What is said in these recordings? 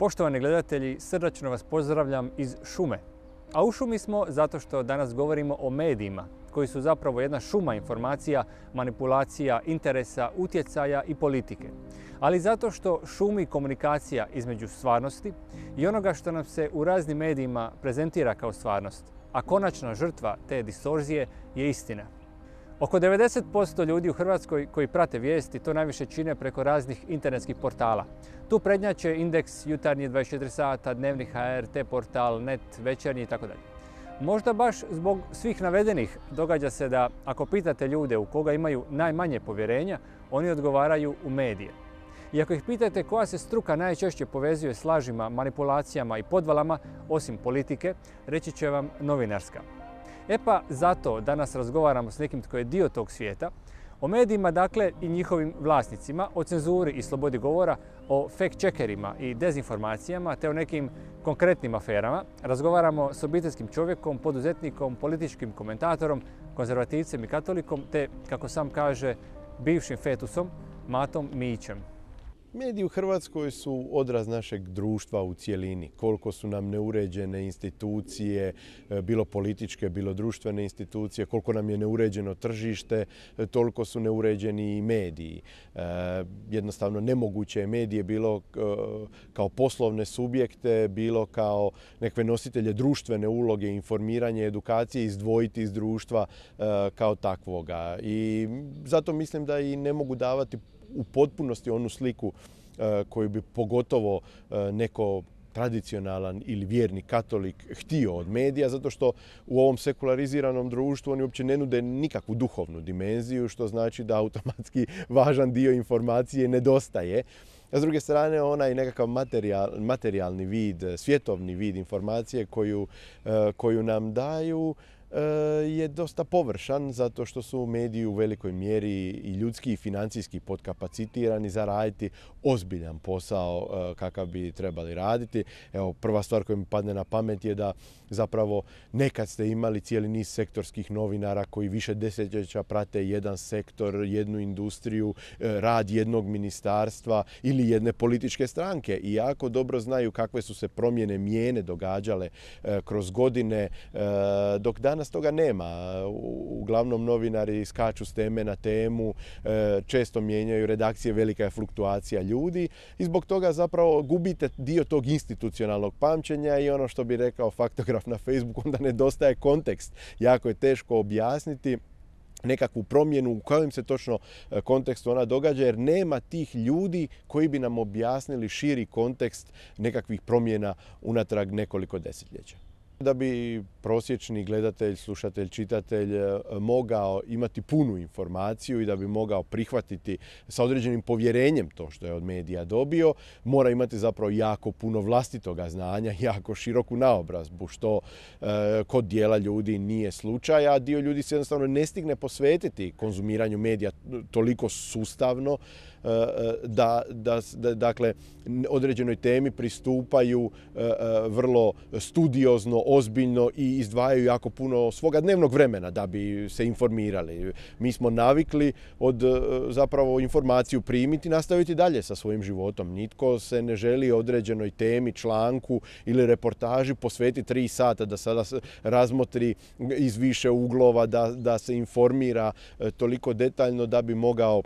Poštovani gledatelji, srdačno vas pozdravljam iz šume. A u šumi smo zato što danas govorimo o medijima, koji su zapravo jedna šuma informacija, manipulacija, interesa, utjecaja i politike. Ali zato što šumi komunikacija između stvarnosti i onoga što nam se u raznim medijima prezentira kao stvarnost, a konačna žrtva te distorzije je istina. Oko 90% ljudi u Hrvatskoj koji prate vijesti to najviše čine preko raznih internetskih portala. Tu prednjače Indeks, Jutarnji 24 sata, Dnevni HR, portal Net, Večernji itd. Možda baš zbog svih navedenih događa se da ako pitate ljude u koga imaju najmanje povjerenja, oni odgovaraju u medije. I ako ih pitate koja se struka najčešće povezuje s lažima, manipulacijama i podvalama, osim politike, reći će vam novinarska. E pa zato danas razgovaramo s nekim tko je dio tog svijeta, o medijima dakle i njihovim vlasnicima, o cenzuri i slobodi govora, o fact-checkerima i dezinformacijama te o nekim konkretnim aferama. Razgovaramo s obiteljskim čovjekom, poduzetnikom, političkim komentatorom, konzervativcem i katolikom te, kako sam kaže, bivšim fetusom Matom Mićem. Mediji u Hrvatskoj su odraz našeg društva u cjelini. Koliko su nam neuređene institucije, e, bilo političke, bilo društvene institucije, koliko nam je neuređeno tržište, e, toliko su neuređeni i mediji. E, jednostavno nemoguće je medije bilo kao poslovne subjekte, bilo kao nekve nositelje društvene uloge, informiranje, edukacije, izdvojiti iz društva kao takvoga. I zato mislim da i ne mogu davati u potpunosti onu sliku e, koju bi pogotovo e, neko tradicionalan ili vjerni katolik htio od medija, zato što u ovom sekulariziranom društvu oni uopće ne nude nikakvu duhovnu dimenziju, što znači da automatski važan dio informacije nedostaje. A s druge strane, onaj nekakav materijal, materijalni vid, svjetovni vid informacije koju, e, koju nam daju, Eh, je dosta površan zato što su mediji u velikoj mjeri i ljudski i financijski podkapacitirani za raditi ozbiljan posao eh, kakav bi trebali raditi. Evo, prva stvar koja mi padne na pamet je da zapravo nekad ste imali cijeli niz sektorskih novinara koji više desetljeća prate jedan sektor, jednu industriju, eh, rad jednog ministarstva ili jedne političke stranke i jako dobro znaju kakve su se promjene mijene događale kroz godine dok danas danas toga nema. Uglavnom novinari skaču s teme na temu, e, često mijenjaju redakcije, velika je fluktuacija ljudi i zbog toga zapravo gubite dio tog institucionalnog pamćenja i ono što bi rekao faktograf na Facebooku, onda nedostaje kontekst. Jako je teško objasniti nekakvu promjenu u kojem se točno e, kontekstu ona događa jer nema tih ljudi koji bi nam objasnili širi kontekst nekakvih promjena unatrag nekoliko desetljeća. Da bi prosječni gledatelj, slušatelj, čitatelj eh, mogao imati punu informaciju i da bi mogao prihvatiti sa određenim povjerenjem to što je od medija dobio, mora imati zapravo jako puno vlastitoga znanja, jako široku naobrazbu, što eh, kod dijela ljudi nije slučaj, a dio ljudi se jednostavno ne stigne posvetiti konzumiranju medija toliko sustavno E, e, da, dakle, određenoj temi pristupaju e, vrlo studiozno, ozbiljno i izdvajaju jako puno svoga dnevnog vremena da bi se informirali. Mi smo navikli od zapravo informaciju primiti i nastaviti dalje sa svojim životom. Nitko se ne želi određenoj temi, članku ili reportaži posvetiti tri sata da sada razmotri iz više uglova, da se informira toliko detaljno da bi mogao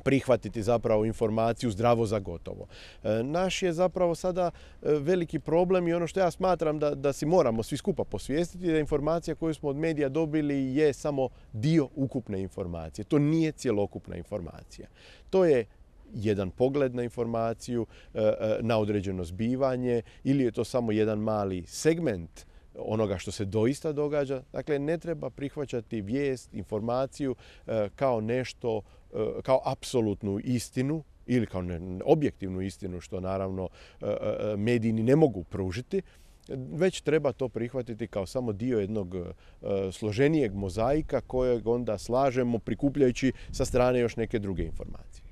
prihvatiti zapravo informaciju zdravo za gotovo. E, naš je zapravo sada e, veliki problem i ono što ja smatram da, da si moramo svi skupa posvijestiti da informacija koju smo od medija dobili je samo dio ukupne informacije. To nije cjelokupna informacija. To je jedan pogled na informaciju, e, na određeno zbivanje ili je to samo jedan mali segment onoga što se doista događa. Dakle, ne treba prihvaćati vijest, informaciju kao nešto E, kao apsolutnu istinu ili kao objektivnu istinu što naravno e, e, mediji ni ne mogu pružiti već treba to prihvatiti kao samo dio jednog složenijeg mozaika kojeg onda slažemo prikupljajući sa strane još neke druge informacije.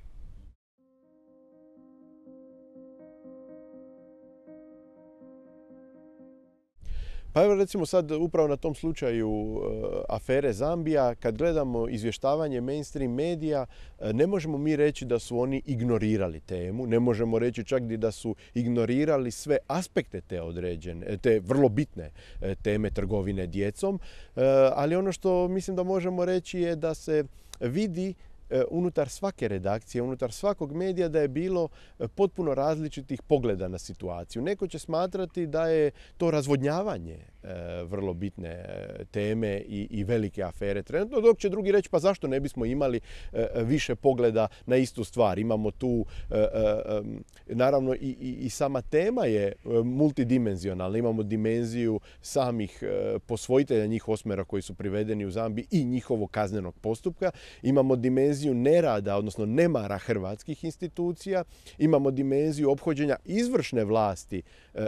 Pa evo recimo sad upravo na tom slučaju eh, afere Zambija, kad gledamo izvještavanje mainstream medija, eh, ne možemo mi reći da su oni ignorirali temu, ne možemo reći čak ni da su ignorirali sve aspekte te određene, eh, te vrlo bitne teme trgovine djecom, ali ono što mislim da možemo reći je da se vidi E, unutar svake redakcije, unutar svakog medija da je bilo e, potpuno različitih pogleda na situaciju. Neko će smatrati da je to razvodnjavanje e, vrlo bitne teme i, velike afere trenutno, dok će drugi reći pa zašto ne bismo imali više pogleda na istu stvar. Imamo tu, naravno i, sama tema je multidimenzionalna. Imamo dimenziju samih posvojitelja njih osmera koji su privedeni u Zambi i njihovog kaznenog postupka. Imamo dimenziju dimenziju nerada, odnosno nemara hrvatskih institucija, imamo dimenziju obhođenja izvršne vlasti e,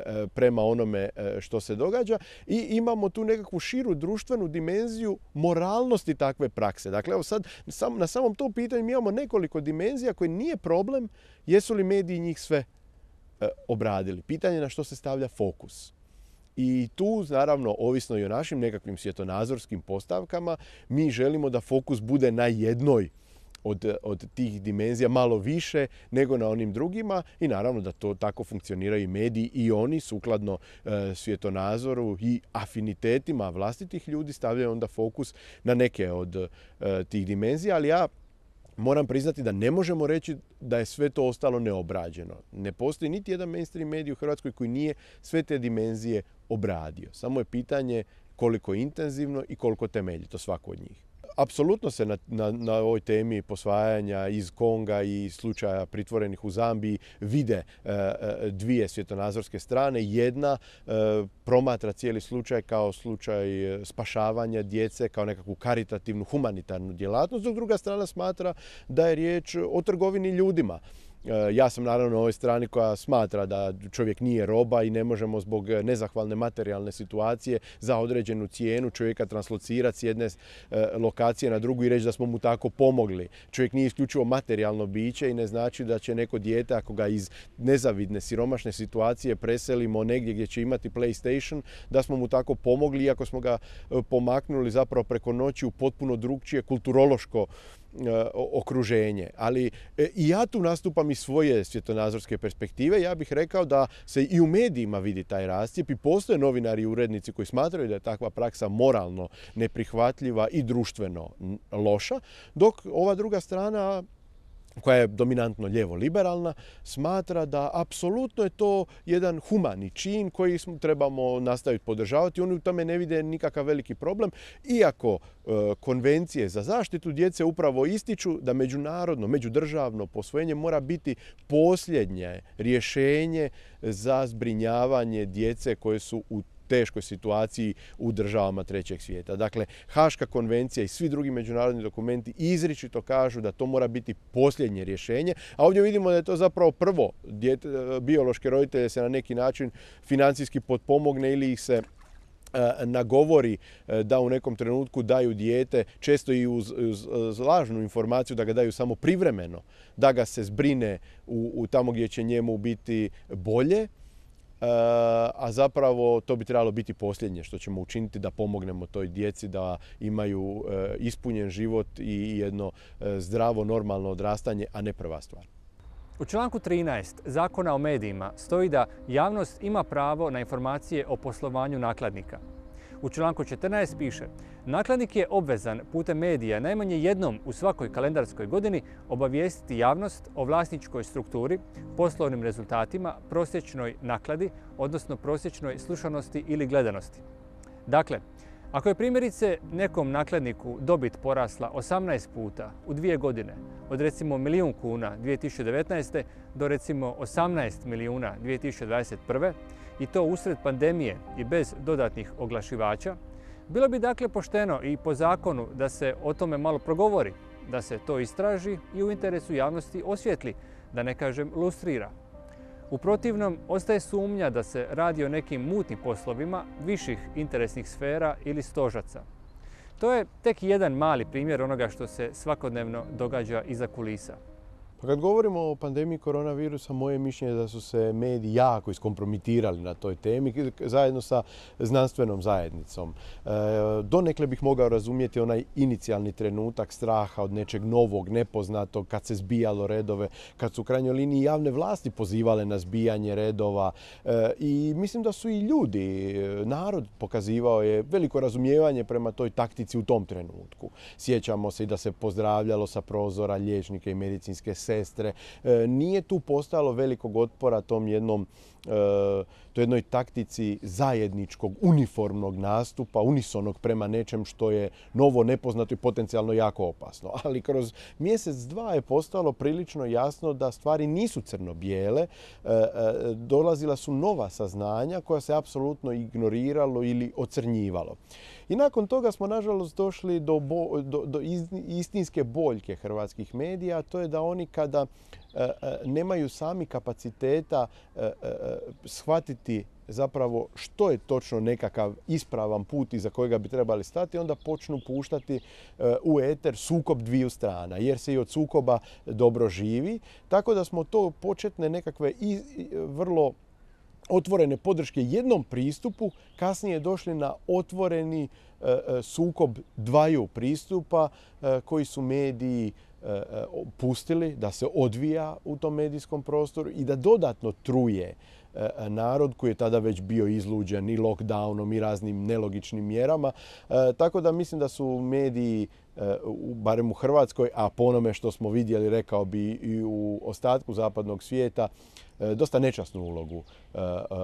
e, prema onome e, što se događa i imamo tu nekakvu širu društvenu dimenziju moralnosti takve prakse. Dakle, evo sad na samom tom pitanju mi imamo nekoliko dimenzija koje nije problem jesu li mediji njih sve obradili. Pitanje na što se stavlja fokus. I tu, naravno, ovisno i o našim nekakvim svjetonazorskim postavkama, mi želimo da fokus bude na jednoj od, tih dimenzija malo više nego na onim drugima i naravno da to tako funkcioniraju i mediji i oni sukladno e, svjetonazoru i afinitetima vlastitih ljudi stavljaju onda fokus na neke od e, tih dimenzija, ali ja moram priznati da ne možemo reći da je sve to ostalo neobrađeno. Ne postoji niti jedan mainstream medij u Hrvatskoj koji nije sve te dimenzije obradio. Samo je pitanje koliko intenzivno i koliko temeljito svako od njih. Apsolutno se na, ovoj temi posvajanja iz Konga i slučaja pritvorenih u Zambiji vide e, e, dvije svjetonazorske strane. Jedna e, promatra cijeli slučaj kao slučaj spašavanja djece, kao nekakvu karitativnu humanitarnu djelatnost, dok druga strana smatra da je riječ o trgovini ljudima. E, ja sam naravno na ovoj strani koja smatra da čovjek nije roba i ne možemo zbog e, nezahvalne materijalne situacije za određenu cijenu čovjeka translocirati s jedne e, lokacije na drugu i reći da smo mu tako pomogli. Čovjek nije isključivo materijalno biće i ne znači da će neko dijete ako ga iz nezavidne siromašne situacije preselimo negdje gdje će imati PlayStation da smo mu tako pomogli iako smo ga pomaknuli zapravo preko noći u potpuno drugčije kulturološko E, okruženje. Ali e, i ja tu nastupam iz svoje svjetonazorske perspektive. Ja bih rekao da se i u medijima vidi taj rastjep i postoje novinari i urednici koji smatraju da je takva praksa moralno neprihvatljiva i društveno loša, dok ova druga strana koja je dominantno lijevo liberalna, smatra da apsolutno je to jedan humani čin koji trebamo nastaviti podržavati. Oni u tome ne vide nikakav veliki problem, iako e, konvencije za zaštitu djece upravo ističu da međunarodno, međudržavno posvojenje mora biti posljednje rješenje za zbrinjavanje djece koje su u teškoj situaciji u državama trećeg svijeta. Dakle, Haška konvencija i svi drugi međunarodni dokumenti izričito kažu da to mora biti posljednje rješenje, a ovdje vidimo da je to zapravo prvo e, biološke roditelje se na neki način financijski potpomogne ili ih se e, nagovori e, da u nekom trenutku daju dijete, često i uz, lažnu informaciju da ga daju samo privremeno, da ga se zbrine u, u tamo gdje će njemu biti bolje, Eh, a zapravo to bi trebalo biti posljednje što ćemo učiniti da pomognemo toj djeci da imaju eh, ispunjen život i jedno eh, zdravo, normalno odrastanje, a ne prva stvar. U članku 13. Zakona o medijima stoji da javnost ima pravo na informacije o poslovanju nakladnika. U članku 14 piše Nakladnik je obvezan putem medija najmanje jednom u svakoj kalendarskoj godini obavijestiti javnost o vlasničkoj strukturi, poslovnim rezultatima, prosječnoj nakladi, odnosno prosječnoj slušanosti ili gledanosti. Dakle, ako je primjerice nekom nakladniku dobit porasla 18 puta u dvije godine, od recimo milijun kuna 2019. do recimo 18 milijuna 2021 i to usred pandemije i bez dodatnih oglašivača, bilo bi dakle pošteno i po zakonu da se o tome malo progovori, da se to istraži i u interesu javnosti osvjetli, da ne kažem lustrira. U protivnom, ostaje sumnja da se radi o nekim mutnim poslovima viših interesnih sfera ili stožaca. To je tek jedan mali primjer onoga što se svakodnevno događa iza kulisa. Pa kad govorimo o pandemiji koronavirusa, moje mišljenje je da su se mediji jako iskompromitirali na toj temi zajedno sa znanstvenom zajednicom. E, donekle bih mogao razumjeti onaj inicijalni trenutak straha od nečeg novog, nepoznatog, kad se zbijalo redove, kad su u krajnjoj liniji javne vlasti pozivale na zbijanje redova. E, I mislim da su i ljudi, narod pokazivao je veliko razumijevanje prema toj taktici u tom trenutku. Sjećamo se i da se pozdravljalo sa prozora liječnike i medicinske sestre. E, nije tu postojalo velikog otpora tom jednom E, to jednoj taktici zajedničkog, uniformnog nastupa, unisonog prema nečem što je novo, nepoznato i potencijalno jako opasno. Ali kroz mjesec, dva je postalo prilično jasno da stvari nisu crno-bijele, e, e, dolazila su nova saznanja koja se apsolutno ignoriralo ili ocrnjivalo. I nakon toga smo, nažalost, došli do, do istinske boljke hrvatskih medija, a to je da oni kada E, e, nemaju sami kapaciteta e, shvatiti zapravo što je točno nekakav ispravan put iza kojega bi trebali stati, onda počnu puštati u eter sukob dviju strana, jer se i od sukoba dobro živi. Tako da smo to početne nekakve vrlo otvorene podrške jednom pristupu, kasnije došli na otvoreni sukob dvaju pristupa koji su mediji E, e, pustili da se odvija u tom medijskom prostoru i da dodatno truje e, narod koji je tada već bio izluđen i lockdownom i raznim nelogičnim mjerama. Tako da mislim da su mediji, barem u Hrvatskoj, a po onome što smo vidjeli, rekao bi i u ostatku zapadnog svijeta, dosta nečasnu ulogu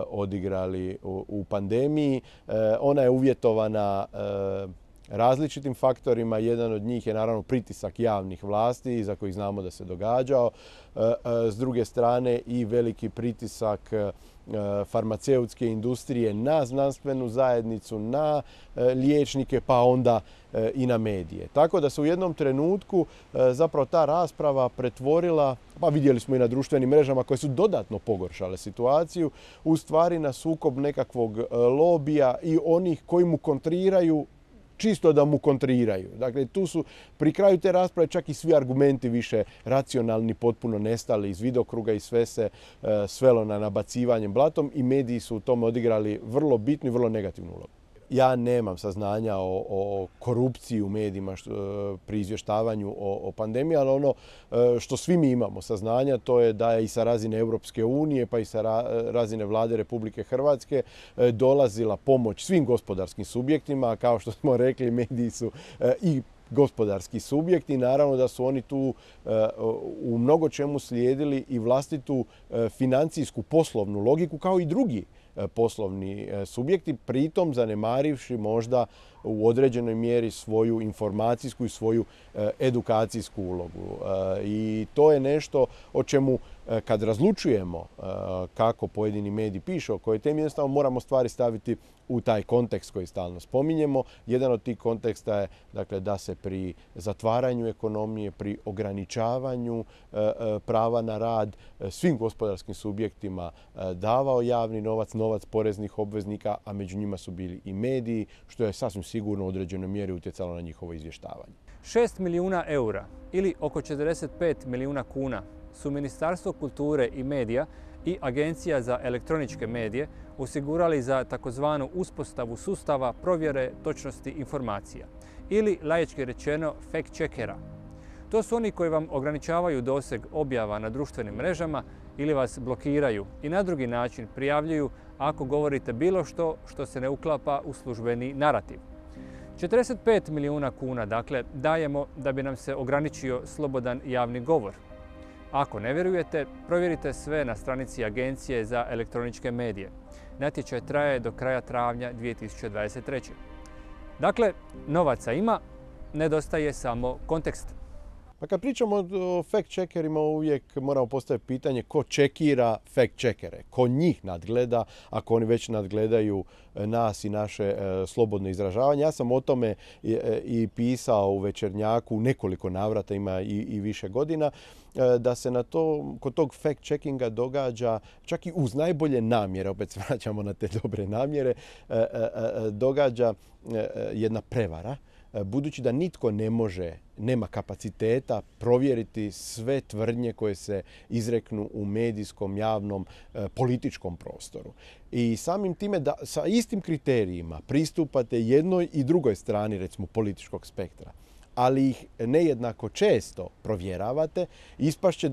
odigrali u pandemiji. Ona je uvjetovana različitim faktorima. Jedan od njih je naravno pritisak javnih vlasti za kojih znamo da se događao. E, e, s druge strane i veliki pritisak e, farmaceutske industrije na znanstvenu zajednicu, na liječnike pa onda i na medije. Tako da se u jednom trenutku zapravo ta rasprava pretvorila, pa vidjeli smo i na društvenim mrežama koje su dodatno pogoršale situaciju, u stvari na sukob nekakvog lobija i onih koji mu kontriraju čisto da mu kontriraju. Dakle, tu su pri kraju te rasprave čak i svi argumenti više racionalni potpuno nestali iz vidokruga i sve se e, svelo na nabacivanjem blatom i mediji su u tome odigrali vrlo bitnu i vrlo negativnu ulogu ja nemam saznanja o, o korupciji u medijima što, e, pri izvještavanju o, o pandemiji, ali ono e, što svi mi imamo saznanja to je da je i sa razine Europske unije pa i sa e, razine vlade Republike Hrvatske dolazila pomoć svim gospodarskim subjektima. kao što smo rekli, mediji su i gospodarski subjekti i naravno da su oni tu u mnogo čemu slijedili i vlastitu financijsku poslovnu logiku kao i drugi poslovni e, subjekti, pritom zanemarivši možda u određenoj mjeri svoju informacijsku i svoju eh, edukacijsku ulogu. Eh, I to je nešto o čemu eh, kad razlučujemo kako pojedini mediji pišu o kojoj temi, jednostavno moramo stvari staviti u taj kontekst koji stalno spominjemo. Jedan od tih konteksta je dakle, da se pri zatvaranju ekonomije, pri ograničavanju prava na rad svim gospodarskim subjektima davao javni novac, novac poreznih obveznika, a među njima su bili i mediji, što je sasvim sigurno u određenoj mjeri utjecalo na njihovo izvještavanje. 6 milijuna eura ili oko 45 milijuna kuna su Ministarstvo kulture i medija i Agencija za elektroničke medije osigurali za takozvanu uspostavu sustava provjere točnosti informacija ili laički rečeno fact checkera. To su oni koji vam ograničavaju doseg objava na društvenim mrežama ili vas blokiraju i na drugi način prijavljuju ako govorite bilo što što se ne uklapa u službeni narativ. 45 milijuna kuna dakle dajemo da bi nam se ograničio slobodan javni govor. Ako ne vjerujete, provjerite sve na stranici Agencije za elektroničke medije. Natječaj traje do kraja travnja 2023. Dakle, novaca ima, nedostaje samo kontekst. Pa kad pričamo o fact checkerima uvijek moramo postaviti pitanje ko čekira fact checkere, ko njih nadgleda, ako oni već nadgledaju e, nas i naše e, slobodno izražavanje. Ja sam o tome e, i pisao u Večernjaku nekoliko navrata, ima i, više godina, da se na to, kod tog fact checkinga događa čak i uz najbolje namjere, opet se vraćamo na te dobre namjere, događa jedna prevara E, budući da nitko ne može, nema kapaciteta provjeriti sve tvrdnje koje se izreknu u medijskom, javnom, e, političkom prostoru. I samim time da sa istim kriterijima pristupate jednoj i drugoj strani, recimo, političkog spektra ali ih nejednako često provjeravate, ispašće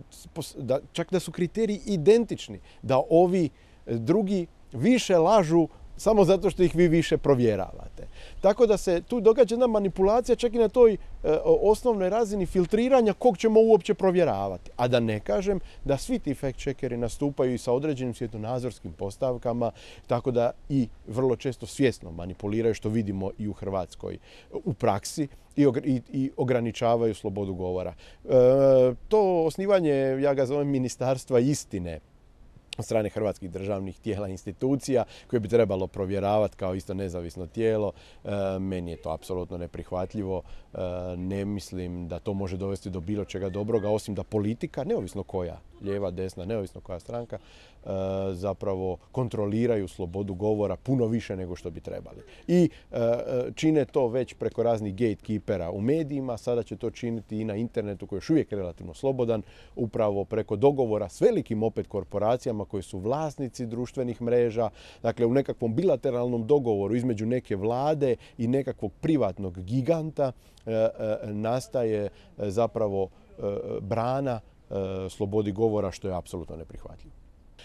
čak da su kriteriji identični, da ovi e, drugi više lažu samo zato što ih vi više provjeravate. Tako da se tu događa jedna manipulacija čak i na toj e, osnovnoj razini filtriranja kog ćemo uopće provjeravati. A da ne kažem da svi ti fact checkeri nastupaju i sa određenim svjetonazorskim postavkama, tako da i vrlo često svjesno manipuliraju što vidimo i u Hrvatskoj u praksi i, ograničavaju slobodu govora. E, to osnivanje, ja ga zovem ministarstva istine, od strane hrvatskih državnih tijela institucija koje bi trebalo provjeravati kao isto nezavisno tijelo. E, meni je to apsolutno neprihvatljivo. E, ne mislim da to može dovesti do bilo čega dobroga, osim da politika, neovisno koja, lijeva, desna, neovisno koja stranka, e, zapravo kontroliraju slobodu govora puno više nego što bi trebali. I e, e, čine to već preko raznih gatekeepera u medijima, sada će to činiti i na internetu koji je još uvijek relativno slobodan, upravo preko dogovora s velikim opet korporacijama koji su vlasnici društvenih mreža, dakle u nekakvom bilateralnom dogovoru između neke vlade i nekakvog privatnog giganta nastaje zapravo brana slobodi govora, što je apsolutno neprihvatljivo.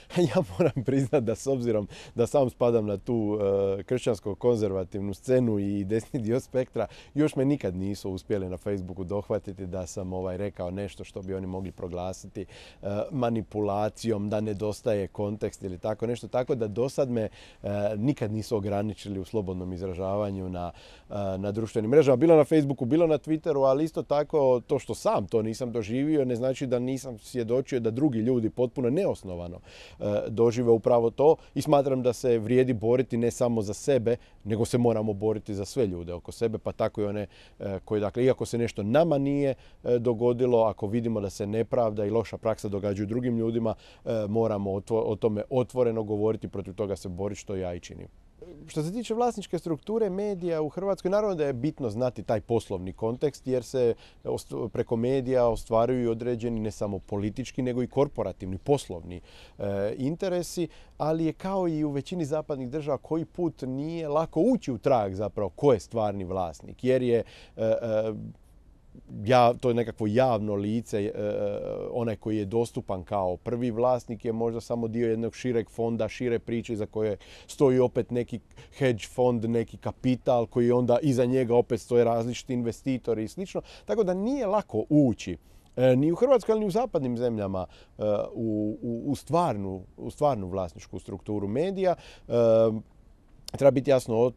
ja moram priznat da s obzirom da sam spadam na tu uh, kršćansko-konzervativnu scenu i desni dio spektra, još me nikad nisu uspjeli na Facebooku dohvatiti da sam ovaj rekao nešto što bi oni mogli proglasiti uh, manipulacijom, da nedostaje kontekst ili tako nešto. Tako da do sad me uh, nikad nisu ograničili u slobodnom izražavanju na, na društvenim mrežama. Bilo na Facebooku, bilo na Twitteru, ali isto tako to što sam to nisam doživio ne znači da nisam svjedočio da drugi ljudi potpuno neosnovano E, dožive upravo to i smatram da se vrijedi boriti ne samo za sebe, nego se moramo boriti za sve ljude oko sebe, pa tako i one e, koji, dakle, iako se nešto nama nije e, dogodilo, ako vidimo da se nepravda i loša praksa događaju drugim ljudima, moramo o tome otvoreno govoriti, protiv toga se boriti što ja i činim što se tiče vlasničke strukture medija u Hrvatskoj, naravno da je bitno znati taj poslovni kontekst jer se e, preko medija ostvaruju određeni ne samo politički nego i korporativni, poslovni e, interesi, ali je kao i u većini zapadnih država koji put nije lako ući u trag zapravo ko je stvarni vlasnik jer je e, to je nekakvo javno lice, e, e, onaj koji je dostupan kao prvi vlasnik je možda samo dio jednog šireg fonda, šire priče za koje stoji opet neki hedge fond, neki kapital koji onda iza njega opet stoje različiti investitori i slično. Tako da nije lako ući e, ni u Hrvatskoj, ni u zapadnim zemljama u stvarnu vlasničku strukturu medija treba biti jasno u,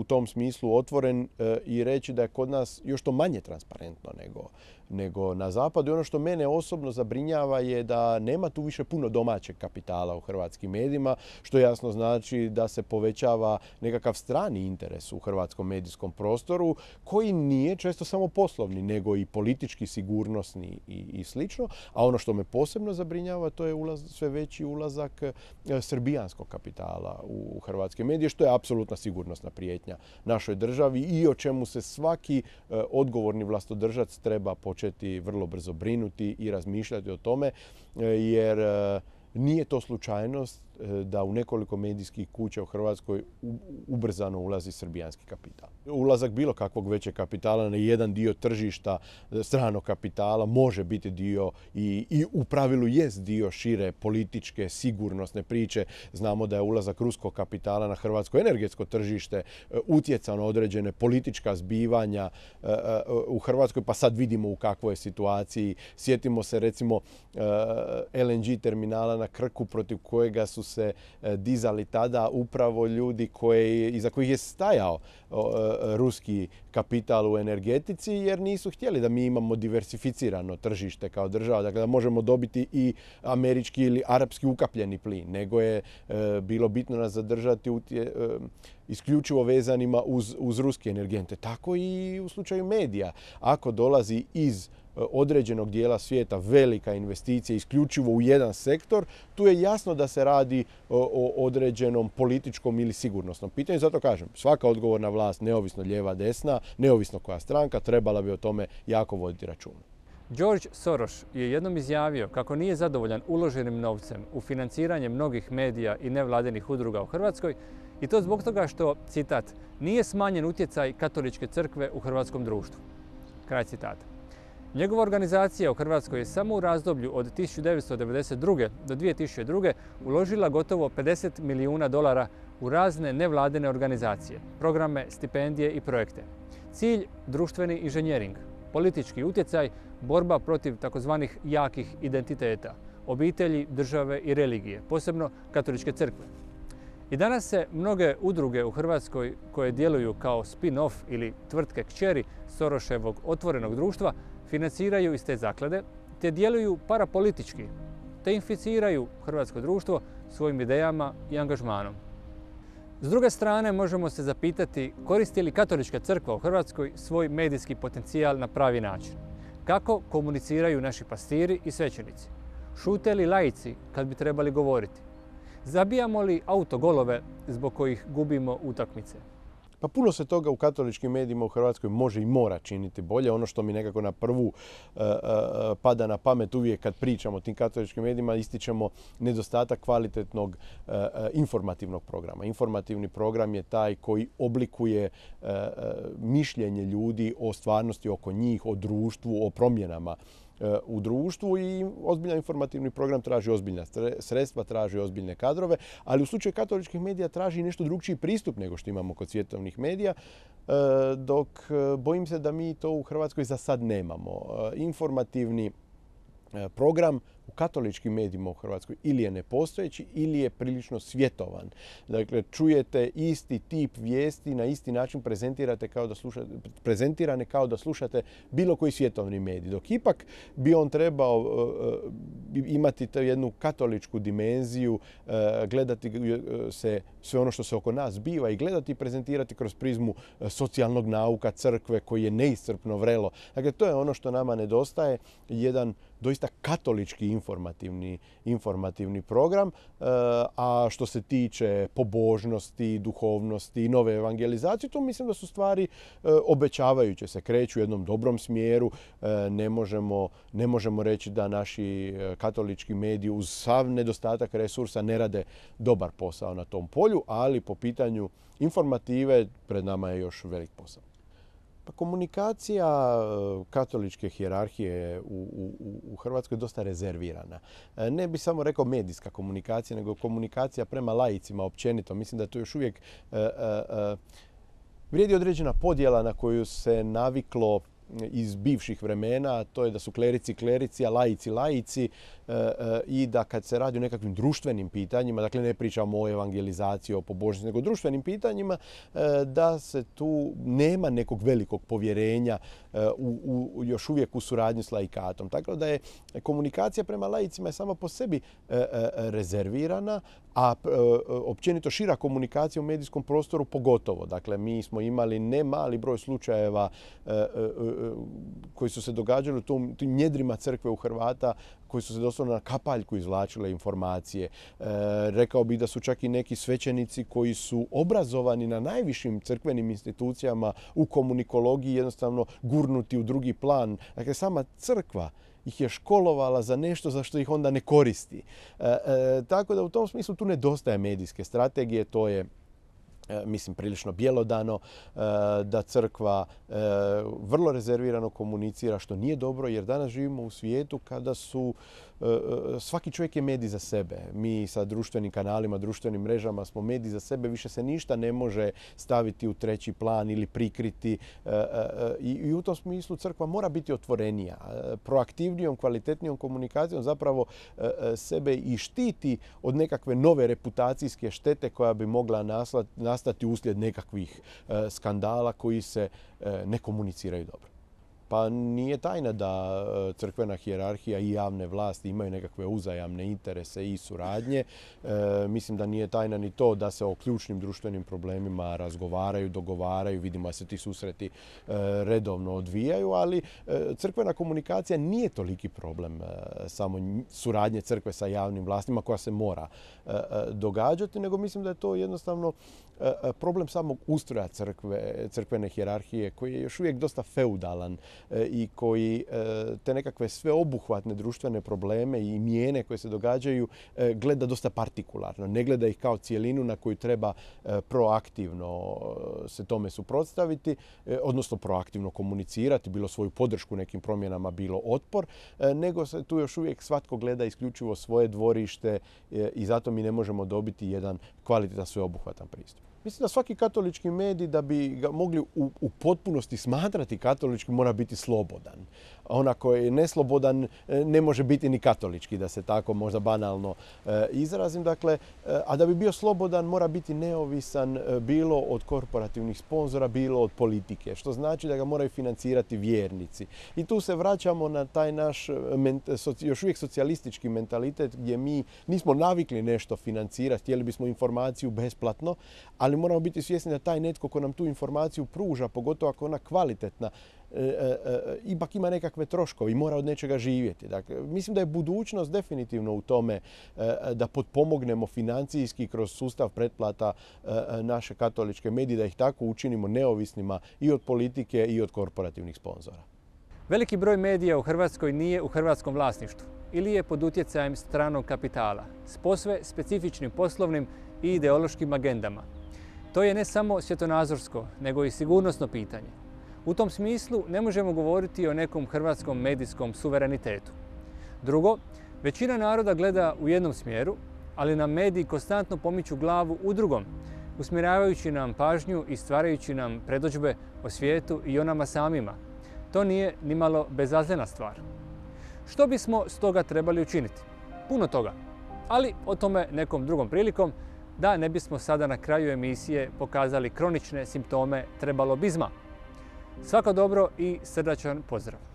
u tom smislu otvoren e, i reći da je kod nas još to manje transparentno nego nego na zapadu. I ono što mene osobno zabrinjava je da nema tu više puno domaćeg kapitala u hrvatskim medijima, što jasno znači da se povećava nekakav strani interes u hrvatskom medijskom prostoru, koji nije često samo poslovni, nego i politički, sigurnosni i, i slično. A ono što me posebno zabrinjava to je ulaz, sve veći ulazak e, srbijanskog kapitala u hrvatske medije, što je apsolutna sigurnosna prijetnja našoj državi i o čemu se svaki e, odgovorni vlastodržac treba početi početi vrlo brzo brinuti i razmišljati o tome e, jer e, nije to slučajnost E, da u nekoliko medijskih kuća u Hrvatskoj ubrzano ulazi srbijanski kapital. Ulazak bilo kakvog većeg kapitala na jedan dio tržišta e, stranog kapitala može biti dio i, i u pravilu jest dio šire političke, sigurnosne priče. Znamo da je ulazak ruskog kapitala na hrvatsko energetsko tržište e, utjecano određene politička zbivanja u Hrvatskoj, pa sad vidimo u kakvoj je situaciji. Sjetimo se recimo LNG terminala na Krku protiv kojega su se e, dizali tada upravo ljudi koji, iza kojih je stajao e, ruski kapital u energetici jer nisu htjeli da mi imamo diversificirano tržište kao država, dakle da možemo dobiti i američki ili arapski ukapljeni plin, nego je e, bilo bitno nas zadržati e, isključivo vezanima uz, ruske energente. Tako i u slučaju medija. Ako dolazi iz e, određenog dijela svijeta velika investicija isključivo u jedan sektor, tu je jasno da se radi o određenom političkom ili sigurnosnom pitanju. Zato kažem, svaka odgovorna vlast, neovisno ljeva, desna, neovisno koja stranka, trebala bi o tome jako voditi račun. George Soros je jednom izjavio kako nije zadovoljan uloženim novcem u financiranje mnogih medija i nevladinih udruga u Hrvatskoj i to zbog toga što, citat, nije smanjen utjecaj katoličke crkve u hrvatskom društvu. Kraj citata. Njegova organizacija u Hrvatskoj je samo u razdoblju od 1992. do 2002. uložila gotovo 50 milijuna dolara u razne nevladene organizacije, programe, stipendije i projekte. Cilj društveni inženjering, politički utjecaj, borba protiv takozvanih jakih identiteta, obitelji, države i religije, posebno katoličke crkve. I danas se mnoge udruge u Hrvatskoj koje djeluju kao spin-off ili tvrtke kćeri Soroševog otvorenog društva financiraju iz te zaklade te djeluju parapolitički te inficiraju hrvatsko društvo svojim idejama i angažmanom. S druge strane, možemo se zapitati koristi li katolička crkva u Hrvatskoj svoj medijski potencijal na pravi način? Kako komuniciraju naši pastiri i svećenici? Šute li lajci kad bi trebali govoriti? Zabijamo li autogolove zbog kojih gubimo utakmice? Pa puno se toga u katoličkim medijima u Hrvatskoj može i mora činiti bolje. Ono što mi nekako na prvu e, e, pada na pamet uvijek kad pričamo o tim katoličkim medijima, ističemo nedostatak kvalitetnog e, informativnog programa. Informativni program je taj koji oblikuje mišljenje ljudi o stvarnosti oko njih, o društvu, o promjenama E, u društvu i ozbiljan informativni program traži ozbiljna sredstva, traži ozbiljne kadrove, ali u slučaju katoličkih medija traži nešto drugčiji pristup nego što imamo kod svjetovnih medija, e, dok e, bojim se da mi to u Hrvatskoj za sad nemamo. Informativni program u katoličkim medijima u Hrvatskoj ili je nepostojeći ili je prilično svjetovan. Dakle, čujete isti tip vijesti, na isti način prezentirate kao da slušate, prezentirane kao da slušate bilo koji svjetovni medij. Dok ipak bi on trebao e, e, imati jednu katoličku dimenziju, e, gledati se sve ono što se oko nas biva i gledati i prezentirati kroz prizmu socijalnog nauka crkve koji je neiscrpno vrelo. Dakle, to je ono što nama nedostaje, jedan doista katolički informativni, informativni program. E, a što se tiče pobožnosti, duhovnosti i nove evangelizacije, to mislim da su stvari e, obećavajuće se kreću u jednom dobrom smjeru. E, ne možemo, ne možemo reći da naši katolički mediji uz sav nedostatak resursa ne rade dobar posao na tom polju, ali po pitanju informative pred nama je još velik posao. Pa komunikacija e, katoličke hijerarhije u, Hrvatskoj je dosta rezervirana. E, ne bi samo rekao medijska komunikacija, nego komunikacija prema laicima općenito. Mislim da to još uvijek e, vrijedi određena podjela na koju se naviklo iz bivših vremena, to je da su klerici klerici, a laici laici. E, e, i da kad se radi o nekakvim društvenim pitanjima, dakle ne pričamo o evangelizaciji, o pobožnosti, nego o društvenim pitanjima, e, da se tu nema nekog velikog povjerenja u, još uvijek u suradnju s laikatom. Tako da je komunikacija prema laicima je sama po sebi rezervirana, a općenito šira komunikacija u medijskom prostoru pogotovo. Dakle, mi smo imali ne mali broj slučajeva koji su se događali u tim njedrima crkve u Hrvata koji su se doslovno na kapaljku izvlačile informacije. E, rekao bih da su čak i neki svećenici koji su obrazovani na najvišim crkvenim institucijama u komunikologiji jednostavno gurnuti u drugi plan. Dakle, sama crkva ih je školovala za nešto za što ih onda ne koristi. E, e, tako da u tom smislu tu nedostaje medijske strategije, to je E, mislim prilično bjelodano, e, da crkva e, vrlo rezervirano komunicira što nije dobro jer danas živimo u svijetu kada su E, e, svaki čovjek je medij za sebe. Mi sa društvenim kanalima, društvenim mrežama smo medij za sebe. Više se ništa ne može staviti u treći plan ili prikriti. E, I u tom smislu crkva mora biti otvorenija. Proaktivnijom, kvalitetnijom komunikacijom zapravo sebe i štiti od nekakve nove reputacijske štete koja bi mogla nastati uslijed nekakvih skandala koji se ne komuniciraju dobro. Pa nije tajna da e, crkvena hijerarhija i javne vlasti imaju nekakve uzajamne interese i suradnje. E, mislim da nije tajna ni to da se o ključnim društvenim problemima razgovaraju, dogovaraju, vidimo da se ti susreti e, redovno odvijaju, ali crkvena komunikacija nije toliki problem samo suradnje crkve sa javnim vlastima koja se mora događati, nego mislim da je to jednostavno problem samog ustroja crkve, crkvene hijerarhije koji je još uvijek dosta feudalan E, i koji e, te nekakve sveobuhvatne društvene probleme i mijene koje se događaju e, gleda dosta partikularno. Ne gleda ih kao cijelinu na koju treba proaktivno se tome suprotstaviti, odnosno proaktivno komunicirati, bilo svoju podršku nekim promjenama, bilo otpor, nego se tu još uvijek svatko gleda isključivo svoje dvorište i zato mi ne možemo dobiti jedan kvalitetan sveobuhvatan pristup. Mislim da svaki katolički medij da bi ga mogli u, potpunosti smatrati katolički mora biti slobodan ona koji je neslobodan e, ne može biti ni katolički, da se tako možda banalno e, izrazim. Dakle, e, a da bi bio slobodan mora biti neovisan bilo od korporativnih sponzora, bilo od politike, što znači da ga moraju financirati vjernici. I tu se vraćamo na taj naš još uvijek socijalistički mentalitet gdje mi nismo navikli nešto financirati, htjeli bismo informaciju besplatno, ali moramo biti svjesni da taj netko ko nam tu informaciju pruža, pogotovo ako je ona kvalitetna, E, e, e, ipak ima nekakve troškove i mora od nečega živjeti. Dakle, mislim da je budućnost definitivno u tome da potpomognemo financijski kroz sustav pretplata naše katoličke medije, da ih tako učinimo neovisnima i od politike i od korporativnih sponzora. Veliki broj medija u Hrvatskoj nije u hrvatskom vlasništvu ili je pod utjecajem stranog kapitala s posve specifičnim poslovnim i ideološkim agendama. To je ne samo svjetonazorsko, nego i sigurnosno pitanje. U tom smislu ne možemo govoriti o nekom hrvatskom medijskom suverenitetu. Drugo, većina naroda gleda u jednom smjeru, ali nam mediji konstantno pomiču glavu u drugom, usmjeravajući nam pažnju i stvarajući nam predođbe o svijetu i o nama samima. To nije nimalo bezazlena stvar. Što bismo stoga trebali učiniti? Puno toga, ali o tome nekom drugom prilikom, da ne bismo sada na kraju emisije pokazali kronične simptome trebalobizma. Svako dobro i srdačan pozdrav!